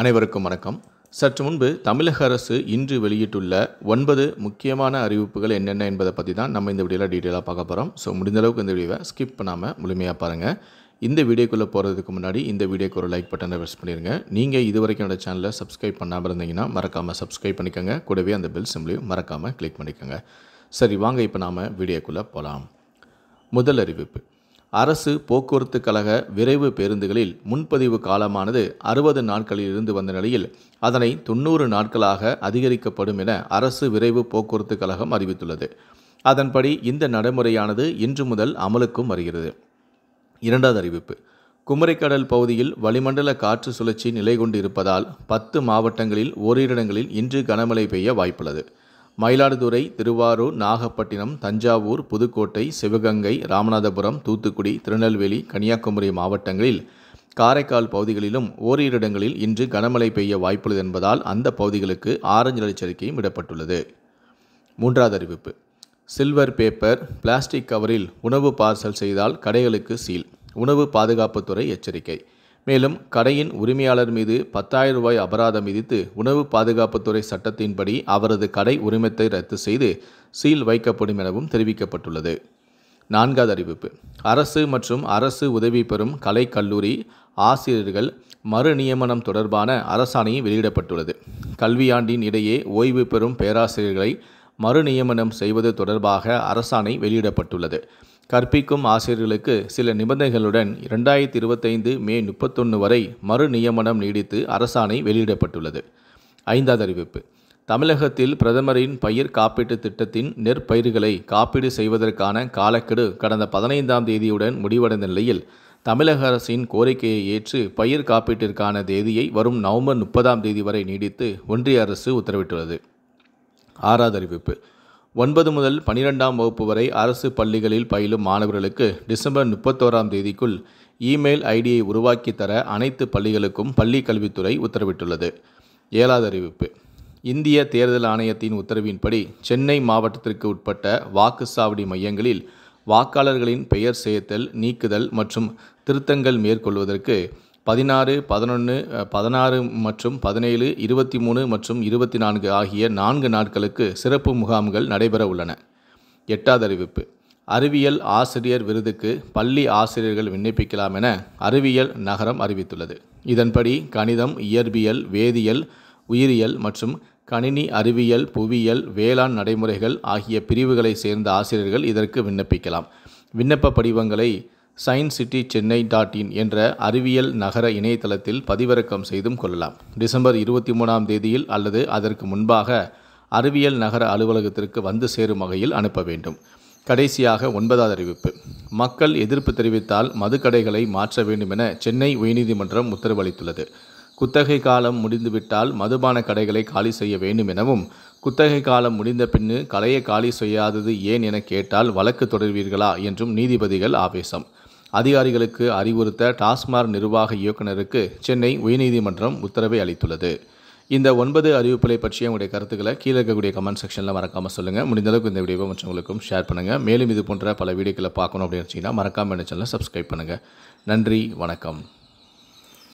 அனைவருக்கும் வணக்கம் சற்று முன்பு தமிழக அரசு இன்று வெளியிட்டுள்ள ஒன்பது முக்கியமான அறிவிப்புகள் என்னென்ன என்பதை பற்றி தான் நம்ம இந்த வீடியோவில் டீட்டெயிலாக பார்க்க போகிறோம் ஸோ முடிந்தளவுக்கு இந்த வீடியோவை ஸ்கிப் பண்ணாமல் முழுமையாக பாருங்கள் இந்த வீடியோக்குள்ளே போகிறதுக்கு முன்னாடி இந்த வீடியோக்கு ஒரு லைக் பட்டனை ப்ரெஸ் பண்ணிடுங்க நீங்கள் இது வரைக்கும் என்னோடய சேனலை சப்ஸ்கிரைப் பண்ணாமல் இருந்தீங்கன்னா மறக்காமல் சப்ஸ்கிரைப் பண்ணிக்கோங்க கூடவே அந்த பெல் சிம்பிளையும் மறக்காமல் கிளிக் பண்ணிக்கோங்க சரி வாங்க இப்போ நாம் வீடியோக்குள்ளே போகலாம் முதல் அறிவிப்பு அரசு போக்குவரத்து கழக விரைவு பேருந்துகளில் முன்பதிவு காலமானது அறுபது நாட்களில் இருந்து வந்த நிலையில் அதனை தொண்ணூறு நாட்களாக அதிகரிக்கப்படும் என அரசு விரைவு போக்குவரத்து கழகம் அறிவித்துள்ளது அதன்படி இந்த நடைமுறையானது இன்று முதல் அமலுக்கும் வருகிறது இரண்டாவது அறிவிப்பு குமரிக்கடல் பகுதியில் வளிமண்டல காற்று சுழற்சி நிலை கொண்டு இருப்பதால் பத்து மாவட்டங்களில் ஓரிடங்களில் இன்று கனமழை பெய்ய வாய்ப்புள்ளது மயிலாடுதுறை திருவாரூர் நாகப்பட்டினம் தஞ்சாவூர் புதுக்கோட்டை சிவகங்கை ராமநாதபுரம் தூத்துக்குடி திருநெல்வேலி கன்னியாகுமரி மாவட்டங்களில் காரைக்கால் பகுதிகளிலும் ஓரிரு இடங்களில் இன்று கனமழை பெய்ய வாய்ப்புள்ளது என்பதால் அந்த பகுதிகளுக்கு ஆரஞ்சு எச்சரிக்கையும் விடப்பட்டுள்ளது மூன்றாவது அறிவிப்பு சில்வர் பேப்பர் பிளாஸ்டிக் கவரில் உணவு பார்சல் செய்தால் கடைகளுக்கு சீல் உணவு பாதுகாப்புத்துறை எச்சரிக்கை மேலும் கடையின் உரிமையாளர் மீது பத்தாயிரம் ரூபாய் அபராதம் விதித்து உணவு பாதுகாப்புத்துறை சட்டத்தின்படி அவரது கடை உரிமத்தை ரத்து செய்து சீல் வைக்கப்படும் எனவும் தெரிவிக்கப்பட்டுள்ளது நான்காவது அறிவிப்பு அரசு மற்றும் அரசு உதவி பெறும் கலை கல்லூரி ஆசிரியர்கள் மறு நியமனம் தொடர்பான அரசாணையை வெளியிடப்பட்டுள்ளது கல்வியாண்டின் இடையே ஓய்வு பெறும் பேராசிரியர்களை மறுநியமனம் செய்வது தொடர்பாக அரசாணை வெளியிடப்பட்டுள்ளது கற்பிக்கும் ஆசிரியர்களுக்கு சில நிபந்தனைகளுடன் இரண்டாயிரத்தி இருபத்தைந்து மே முப்பத்தொன்று வரை மறு நியமனம் நீடித்து அரசாணை வெளியிடப்பட்டுள்ளது ஐந்தாவது அறிவிப்பு தமிழகத்தில் பிரதமரின் பயிர் காப்பீட்டு திட்டத்தின் நெற்பயிர்களை காப்பீடு செய்வதற்கான காலக்கெடு கடந்த பதினைந்தாம் தேதியுடன் முடிவடைந்த நிலையில் தமிழக அரசின் கோரிக்கையை ஏற்று பயிர் காப்பீட்டிற்கான தேதியை வரும் நவம்பர் முப்பதாம் தேதி வரை நீடித்து ஒன்றிய அரசு உத்தரவிட்டுள்ளது ஆறாவது அறிவிப்பு ஒன்பது முதல் பனிரெண்டாம் வகுப்பு வரை அரசு பள்ளிகளில் பயிலும் மாணவர்களுக்கு டிசம்பர் முப்பத்தோராம் தேதிக்குள் இமெயில் ஐடியை உருவாக்கி தர அனைத்து பள்ளிகளுக்கும் பள்ளி கல்வித்துறை உத்தரவிட்டுள்ளது ஏழாவது அறிவிப்பு இந்திய தேர்தல் ஆணையத்தின் உத்தரவின்படி சென்னை மாவட்டத்திற்கு உட்பட்ட வாக்குச்சாவடி மையங்களில் வாக்காளர்களின் பெயர் சேர்த்தல் நீக்குதல் மற்றும் திருத்தங்கள் மேற்கொள்வதற்கு பதினாறு பதினொன்று பதினாறு மற்றும் பதினேழு இருபத்தி மூணு மற்றும் இருபத்தி நான்கு ஆகிய நான்கு நாட்களுக்கு சிறப்பு முகாம்கள் நடைபெற உள்ளன எட்டாவது அறிவிப்பு அறிவியல் ஆசிரியர் விருதுக்கு பள்ளி ஆசிரியர்கள் விண்ணப்பிக்கலாம் என அறிவியல் நகரம் அறிவித்துள்ளது இதன்படி கணிதம் இயற்பியல் வேதியியல் உயிரியல் மற்றும் கணினி அறிவியல் புவியியல் வேளாண் நடைமுறைகள் ஆகிய பிரிவுகளை சேர்ந்த ஆசிரியர்கள் இதற்கு விண்ணப்பிக்கலாம் விண்ணப்ப படிவங்களை science city Chennai dot in என்ற அறிவியல் நகர இணையதளத்தில் பதிவிறக்கம் செய்தும் கொள்ளலாம் டிசம்பர் இருபத்தி மூணாம் தேதியில் அல்லது அதற்கு முன்பாக அறிவியல் நகர அலுவலகத்திற்கு வந்து சேரும் வகையில் அனுப்ப வேண்டும் கடைசியாக ஒன்பதாவது அறிவிப்பு மக்கள் எதிர்ப்பு தெரிவித்தால் மதுக்கடைகளை மாற்ற வேண்டும் என சென்னை உயர்நீதிமன்றம் உத்தரவளித்துள்ளது குத்தகை காலம் முடிந்துவிட்டால் மதுபான கடைகளை காலி செய்ய வேண்டும் எனவும் குத்தகை காலம் முடிந்த பின்னு கலையை காலி செய்யாதது ஏன் என கேட்டால் வழக்கு தொடர்வீர்களா என்றும் நீதிபதிகள் ஆவேசம் அதிகாரிகளுக்கு அறிவுறுத்த டாஸ்மார் நிர்வாக இயக்குநருக்கு சென்னை உயர்நீதிமன்றம் உத்தரவை அளித்துள்ளது இந்த ஒன்பது அறிவிப்புகளை பற்றிய உங்களுடைய கருத்துக்களை கீழே இருக்கக்கூடிய கமெண்ட் செக்ஷனில் மறக்காமல் சொல்லுங்கள் முடிந்தளவுக்கு இந்த வீடியோவை மற்றவங்களுக்கும் ஷேர் பண்ணுங்கள் மேலும் இது போன்ற பல வீடியோக்களை பார்க்கணும் அப்படின்னு வச்சிங்கன்னா மறக்காமல் என்ன சேனலை சப்ஸ்கிரைப் பண்ணுங்கள் நன்றி வணக்கம்